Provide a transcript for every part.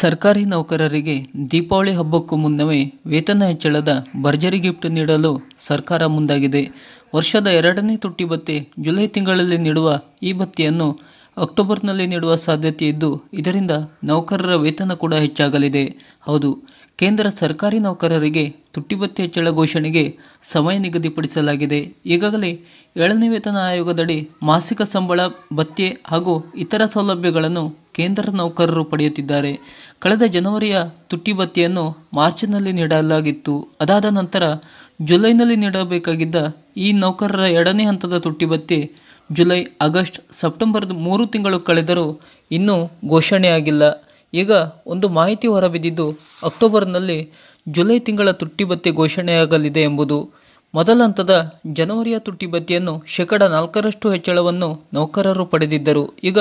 ಸರ್ಕಾರಿ ನೌಕರರಿಗೆ ದೀಪಾವಳಿ ಹಬ್ಬಕ್ಕೂ ಮುನ್ನವೇ ವೇತನ ಹೆಚ್ಚಳದ ಭರ್ಜರಿ ಗಿಫ್ಟ್ ನೀಡಲು ಸರ್ಕಾರ ಮುಂದಾಗಿದೆ ವರ್ಷದ ಎರಡನೇ ತುಟ್ಟಿ ಭತ್ತೆ ಜುಲೈ ತಿಂಗಳಲ್ಲಿ ನೀಡುವ ಈ ಭತ್ತೆಯನ್ನು ಅಕ್ಟೋಬರ್ನಲ್ಲಿ ನೀಡುವ ಸಾಧ್ಯತೆ ಇದ್ದು ಇದರಿಂದ ನೌಕರರ ವೇತನ ಕೂಡ ಹೆಚ್ಚಾಗಲಿದೆ ಹೌದು ಕೇಂದ್ರ ಸರ್ಕಾರಿ ನೌಕರರಿಗೆ ತುಟ್ಟಿಬತ್ತಿ ಹೆಚ್ಚಳ ಘೋಷಣೆಗೆ ಸಮಯ ನಿಗದಿಪಡಿಸಲಾಗಿದೆ ಈಗಾಗಲೇ ಏಳನೇ ವೇತನ ಆಯೋಗದಡಿ ಮಾಸಿಕ ಸಂಬಳ ಭತ್ಯೆ ಹಾಗೂ ಇತರ ಸೌಲಭ್ಯಗಳನ್ನು ಕೇಂದ್ರ ನೌಕರರು ಪಡೆಯುತ್ತಿದ್ದಾರೆ ಕಳೆದ ಜನವರಿಯ ತುಟ್ಟಿ ಭತ್ಯೆಯನ್ನು ಮಾರ್ಚ್ನಲ್ಲಿ ನೀಡಲಾಗಿತ್ತು ಅದಾದ ನಂತರ ಜುಲೈನಲ್ಲಿ ನೀಡಬೇಕಾಗಿದ್ದ ಈ ನೌಕರರ ಎರಡನೇ ಹಂತದ ತುಟ್ಟಿ ಭತ್ಯೆ ಜುಲೈ ಆಗಸ್ಟ್ ಸೆಪ್ಟೆಂಬರ್ ಮೂರು ತಿಂಗಳು ಕಳೆದರೂ ಇನ್ನೂ ಘೋಷಣೆಯಾಗಿಲ್ಲ ಈಗ ಒಂದು ಮಾಹಿತಿ ಹೊರಬಿದ್ದಿದ್ದು ಅಕ್ಟೋಬರ್ನಲ್ಲಿ ಜುಲೈ ತಿಂಗಳ ತುಟ್ಟಿ ಭತ್ಯೆ ಘೋಷಣೆಯಾಗಲಿದೆ ಎಂಬುದು ಮೊದಲ ಹಂತದ ಜನವರಿಯ ತುಟ್ಟಿ ಬತ್ತಿಯನ್ನು ಶೇಕಡ ನಾಲ್ಕರಷ್ಟು ಹೆಚ್ಚಳವನ್ನು ನೌಕರರು ಪಡೆದಿದ್ದರು ಈಗ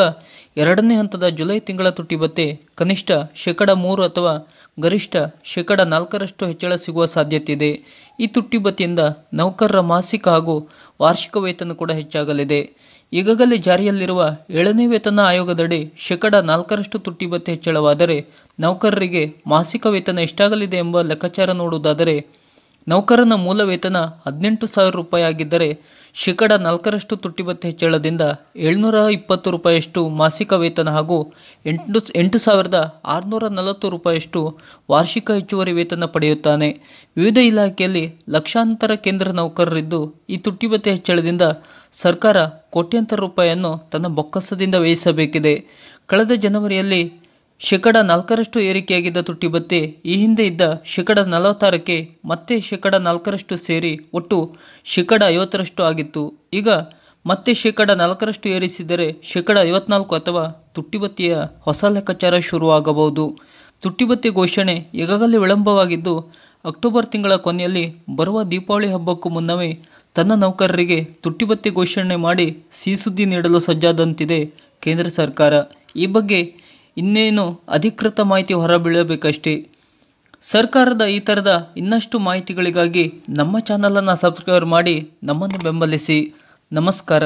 ಎರಡನೇ ಹಂತದ ಜುಲೈ ತಿಂಗಳ ತುಟ್ಟಿಬತ್ತೆ ಕನಿಷ್ಠ ಶೇಕಡ ಮೂರು ಅಥವಾ ಗರಿಷ್ಠ ಶೇಕಡ ನಾಲ್ಕರಷ್ಟು ಹೆಚ್ಚಳ ಸಿಗುವ ಸಾಧ್ಯತೆ ಇದೆ ಈ ತುಟ್ಟಿ ಬತ್ತಿಯಿಂದ ನೌಕರರ ಮಾಸಿಕ ಹಾಗೂ ವಾರ್ಷಿಕ ವೇತನ ಕೂಡ ಹೆಚ್ಚಾಗಲಿದೆ ಈಗಾಗಲೇ ಜಾರಿಯಲ್ಲಿರುವ ಏಳನೇ ವೇತನ ಆಯೋಗದಡಿ ಶೇಕಡ ನಾಲ್ಕರಷ್ಟು ತುಟ್ಟಿ ಬತ್ತೆ ಹೆಚ್ಚಳವಾದರೆ ನೌಕರರಿಗೆ ಮಾಸಿಕ ವೇತನ ಎಷ್ಟಾಗಲಿದೆ ಎಂಬ ಲೆಕ್ಕಾಚಾರ ನೋಡುವುದಾದರೆ ನೌಕರನ ಮೂಲ ವೇತನ ಹದಿನೆಂಟು ಸಾವಿರ ರೂಪಾಯಿ ಆಗಿದ್ದರೆ ಶೇಕಡ ನಾಲ್ಕರಷ್ಟು ತುಟ್ಟಿಬತ್ತೆ ಹೆಚ್ಚಳದಿಂದ ಏಳ್ನೂರ ಇಪ್ಪತ್ತು ರೂಪಾಯಿಯಷ್ಟು ಮಾಸಿಕ ವೇತನ ಹಾಗೂ ಎಂಟು ಎಂಟು ಸಾವಿರದ ಆರುನೂರ ನಲವತ್ತು ರೂಪಾಯಿಯಷ್ಟು ವಾರ್ಷಿಕ ಹೆಚ್ಚುವರಿ ವೇತನ ಪಡೆಯುತ್ತಾನೆ ವಿವಿಧ ಇಲಾಖೆಯಲ್ಲಿ ಲಕ್ಷಾಂತರ ಕೇಂದ್ರ ನೌಕರರಿದ್ದು ಈ ತುಟ್ಟಿಬತ್ತೆ ಹೆಚ್ಚಳದಿಂದ ಸರ್ಕಾರ ಕೋಟ್ಯಂತರ ರೂಪಾಯಿಯನ್ನು ತನ್ನ ಬೊಕ್ಕಸದಿಂದ ವ್ಯಯಿಸಬೇಕಿದೆ ಕಳೆದ ಜನವರಿಯಲ್ಲಿ ಶೇಕಡ ನಾಲ್ಕರಷ್ಟು ಏರಿಕೆಯಾಗಿದ್ದ ತುಟ್ಟಿಬತ್ತಿ ಈ ಹಿಂದೆ ಇದ್ದ ಶೇಕಡ ನಲವತ್ತಾರಕ್ಕೆ ಮತ್ತೆ ಶೇಕಡ ನಾಲ್ಕರಷ್ಟು ಸೇರಿ ಒಟ್ಟು ಶೇಕಡ ಐವತ್ತರಷ್ಟು ಆಗಿತ್ತು ಈಗ ಮತ್ತೆ ಶೇಕಡ ನಾಲ್ಕರಷ್ಟು ಏರಿಸಿದರೆ ಶೇಕಡ ಐವತ್ನಾಲ್ಕು ಅಥವಾ ತುಟ್ಟಿಬತ್ತಿಯ ಹೊಸ ಲೆಕ್ಕಾಚಾರ ಶುರುವಾಗಬಹುದು ತುಟ್ಟಿಬತ್ತಿ ಘೋಷಣೆ ಈಗಾಗಲೇ ವಿಳಂಬವಾಗಿದ್ದು ಅಕ್ಟೋಬರ್ ತಿಂಗಳ ಕೊನೆಯಲ್ಲಿ ಬರುವ ದೀಪಾವಳಿ ಹಬ್ಬಕ್ಕೂ ಮುನ್ನವೇ ತನ್ನ ನೌಕರರಿಗೆ ತುಟ್ಟಿಬತ್ತಿ ಘೋಷಣೆ ಮಾಡಿ ಸುದ್ದಿ ನೀಡಲು ಸಜ್ಜಾದಂತಿದೆ ಕೇಂದ್ರ ಸರ್ಕಾರ ಈ ಬಗ್ಗೆ ಇನ್ನೇನು ಅಧಿಕೃತ ಮಾಹಿತಿ ಹೊರಬೀಳಬೇಕಷ್ಟೇ ಸರ್ಕಾರದ ಈ ಥರದ ಇನ್ನಷ್ಟು ಮಾಹಿತಿಗಳಿಗಾಗಿ ನಮ್ಮ ಚಾನಲನ್ನು ಸಬ್ಸ್ಕ್ರೈಬ್ ಮಾಡಿ ನಮ್ಮನ್ನು ಬೆಂಬಲಿಸಿ ನಮಸ್ಕಾರ